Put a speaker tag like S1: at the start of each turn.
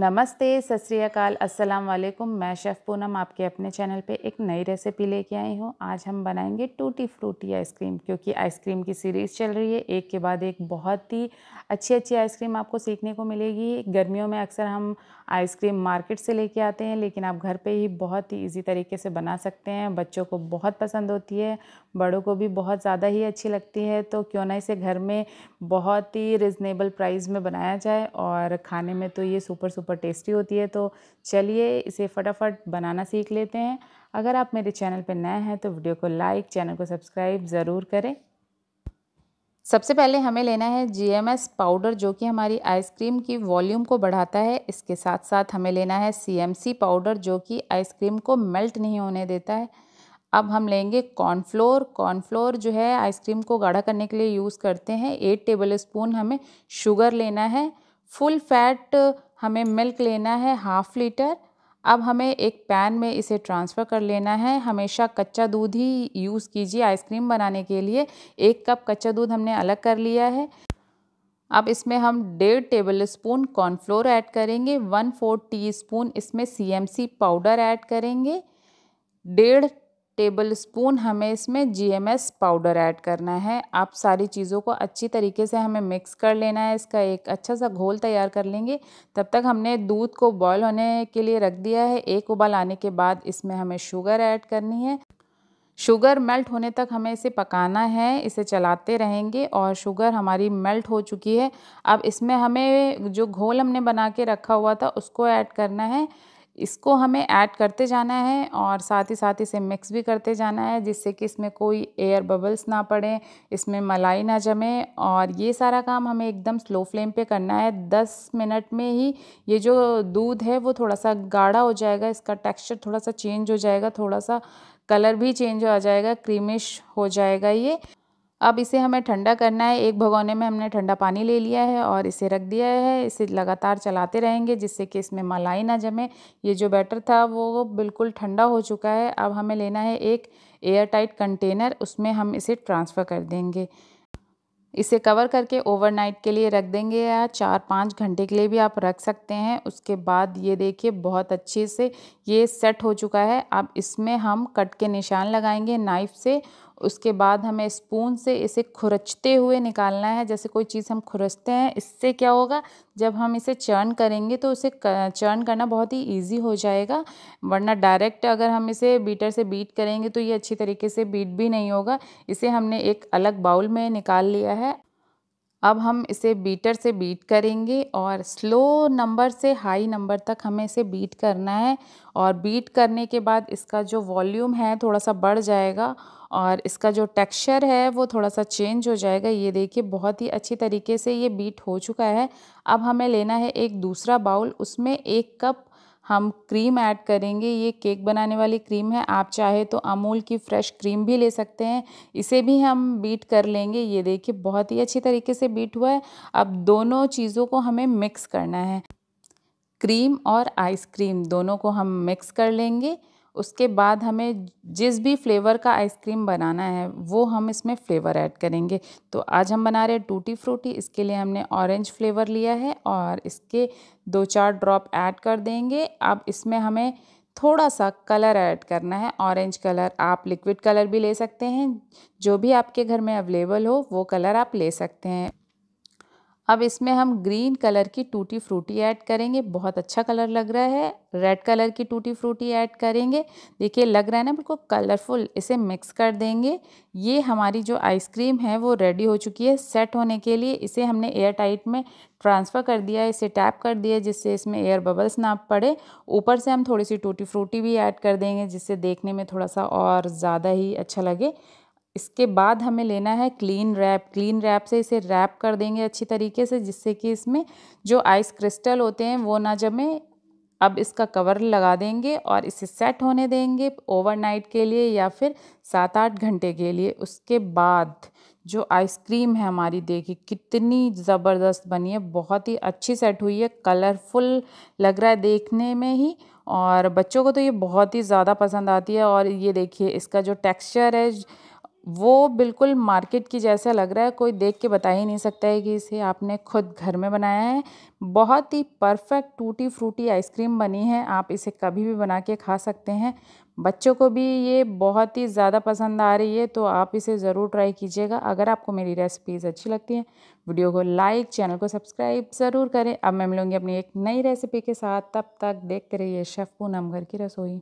S1: नमस्ते सत अस्सलाम वालेकुम मैं शेफ़ पूनम आपके अपने चैनल पे एक नई रेसिपी लेके आई हूँ आज हम बनाएंगे टूटी फ्रूटी आइसक्रीम क्योंकि आइसक्रीम की सीरीज़ चल रही है एक के बाद एक बहुत ही अच्छी अच्छी आइसक्रीम आपको सीखने को मिलेगी गर्मियों में अक्सर हम आइसक्रीम मार्केट से लेके आते हैं लेकिन आप घर पर ही बहुत ही ईजी तरीके से बना सकते हैं बच्चों को बहुत पसंद होती है बड़ों को भी बहुत ज़्यादा ही अच्छी लगती है तो क्यों ना इसे घर में बहुत ही रिजनेबल प्राइस में बनाया जाए और खाने में तो ये सुपर सुपर सुपर टेस्टी होती है तो चलिए इसे फटाफट बनाना सीख लेते हैं अगर आप मेरे चैनल पर नए हैं तो वीडियो को लाइक चैनल को सब्सक्राइब ज़रूर करें सबसे पहले हमें लेना है जीएमएस पाउडर जो कि हमारी आइसक्रीम की वॉल्यूम को बढ़ाता है इसके साथ साथ हमें लेना है सीएमसी पाउडर जो कि आइसक्रीम को मेल्ट नहीं होने देता है अब हम लेंगे कॉर्नफ्लोर कॉर्नफ्लोर जो है आइसक्रीम को गाढ़ा करने के लिए यूज़ करते हैं एट टेबल स्पून हमें शुगर लेना है फुल फैट हमें मिल्क लेना है हाफ़ लीटर अब हमें एक पैन में इसे ट्रांसफ़र कर लेना है हमेशा कच्चा दूध ही यूज़ कीजिए आइसक्रीम बनाने के लिए एक कप कच्चा दूध हमने अलग कर लिया है अब इसमें हम डेढ़ टेबल स्पून कॉर्नफ्लोर ऐड करेंगे वन फोर टी स्पून इसमें C M C powder add करेंगे डेढ़ टेबल स्पून हमें इसमें जीएमएस पाउडर ऐड करना है आप सारी चीज़ों को अच्छी तरीके से हमें मिक्स कर लेना है इसका एक अच्छा सा घोल तैयार कर लेंगे तब तक हमने दूध को बॉयल होने के लिए रख दिया है एक उबाल आने के बाद इसमें हमें शुगर ऐड करनी है शुगर मेल्ट होने तक हमें इसे पकाना है इसे चलाते रहेंगे और शुगर हमारी मेल्ट हो चुकी है अब इसमें हमें जो घोल हमने बना के रखा हुआ था उसको ऐड करना है इसको हमें ऐड करते जाना है और साथ ही साथ इसे मिक्स भी करते जाना है जिससे कि इसमें कोई एयर बबल्स ना पड़े इसमें मलाई ना जमे और ये सारा काम हमें एकदम स्लो फ्लेम पे करना है दस मिनट में ही ये जो दूध है वो थोड़ा सा गाढ़ा हो जाएगा इसका टेक्सचर थोड़ा सा चेंज हो जाएगा थोड़ा सा कलर भी चेंज हो जाएगा क्रीमिश हो जाएगा ये अब इसे हमें ठंडा करना है एक भगोने में हमने ठंडा पानी ले लिया है और इसे रख दिया है इसे लगातार चलाते रहेंगे जिससे कि इसमें मलाई ना जमे ये जो बैटर था वो बिल्कुल ठंडा हो चुका है अब हमें लेना है एक एयर टाइट कंटेनर उसमें हम इसे ट्रांसफ़र कर देंगे इसे कवर करके ओवरनाइट के लिए रख देंगे या चार पाँच घंटे के लिए भी आप रख सकते हैं उसके बाद ये देखिए बहुत अच्छे से ये सेट हो चुका है अब इसमें हम कट के निशान लगाएंगे नाइफ से उसके बाद हमें स्पून से इसे खुरचते हुए निकालना है जैसे कोई चीज़ हम खुरचते हैं इससे क्या होगा जब हम इसे चर्न करेंगे तो उसे चर्न करना बहुत ही ईजी हो जाएगा वरना डायरेक्ट अगर हम इसे बीटर से बीट करेंगे तो ये अच्छी तरीके से बीट भी नहीं होगा इसे हमने एक अलग बाउल में निकाल लिया है अब हम इसे बीटर से बीट करेंगे और स्लो नंबर से हाई नंबर तक हमें इसे बीट करना है और बीट करने के बाद इसका जो वॉल्यूम है थोड़ा सा बढ़ जाएगा और इसका जो टेक्सचर है वो थोड़ा सा चेंज हो जाएगा ये देखिए बहुत ही अच्छी तरीके से ये बीट हो चुका है अब हमें लेना है एक दूसरा बाउल उसमें एक कप हम क्रीम ऐड करेंगे ये केक बनाने वाली क्रीम है आप चाहे तो अमूल की फ़्रेश क्रीम भी ले सकते हैं इसे भी हम बीट कर लेंगे ये देखिए बहुत ही अच्छी तरीके से बीट हुआ है अब दोनों चीज़ों को हमें मिक्स करना है क्रीम और आइसक्रीम दोनों को हम मिक्स कर लेंगे उसके बाद हमें जिस भी फ्लेवर का आइसक्रीम बनाना है वो हम इसमें फ्लेवर ऐड करेंगे तो आज हम बना रहे हैं टूटी फ्रूटी इसके लिए हमने ऑरेंज फ्लेवर लिया है और इसके दो चार ड्रॉप ऐड कर देंगे अब इसमें हमें थोड़ा सा कलर ऐड करना है ऑरेंज कलर आप लिक्विड कलर भी ले सकते हैं जो भी आपके घर में अवेलेबल हो वो कलर आप ले सकते हैं अब इसमें हम ग्रीन कलर की टूटी फ्रूटी ऐड करेंगे बहुत अच्छा कलर लग रहा है रेड कलर की टूटी फ्रूटी ऐड करेंगे देखिए लग रहा है ना बिल्कुल कलरफुल इसे मिक्स कर देंगे ये हमारी जो आइसक्रीम है वो रेडी हो चुकी है सेट होने के लिए इसे हमने एयर टाइट में ट्रांसफ़र कर दिया इसे टैप कर दिया जिससे इसमें एयर बबल्स ना पड़े ऊपर से हम थोड़ी सी टूटी फ्रूटी भी ऐड कर देंगे जिससे देखने में थोड़ा सा और ज़्यादा ही अच्छा लगे इसके बाद हमें लेना है क्लीन रैप क्लीन रैप से इसे रैप कर देंगे अच्छी तरीके से जिससे कि इसमें जो आइस क्रिस्टल होते हैं वो ना जमे अब इसका कवर लगा देंगे और इसे सेट होने देंगे ओवरनाइट के लिए या फिर सात आठ घंटे के लिए उसके बाद जो आइसक्रीम है हमारी देखिए कितनी ज़बरदस्त बनी है बहुत ही अच्छी सेट हुई है कलरफुल लग रहा है देखने में ही और बच्चों को तो ये बहुत ही ज़्यादा पसंद आती है और ये देखिए इसका जो टेक्सचर है वो बिल्कुल मार्केट की जैसा लग रहा है कोई देख के बता ही नहीं सकता है कि इसे आपने खुद घर में बनाया है बहुत ही परफेक्ट टूटी फ्रूटी आइसक्रीम बनी है आप इसे कभी भी बना के खा सकते हैं बच्चों को भी ये बहुत ही ज़्यादा पसंद आ रही है तो आप इसे ज़रूर ट्राई कीजिएगा अगर आपको मेरी रेसिपीज़ अच्छी लगती हैं वीडियो को लाइक चैनल को सब्सक्राइब ज़रूर करें अब मैं मिलूँगी अपनी एक नई रेसिपी के साथ तब तक देखते रहिए शेफ़ पूनम घर की रसोई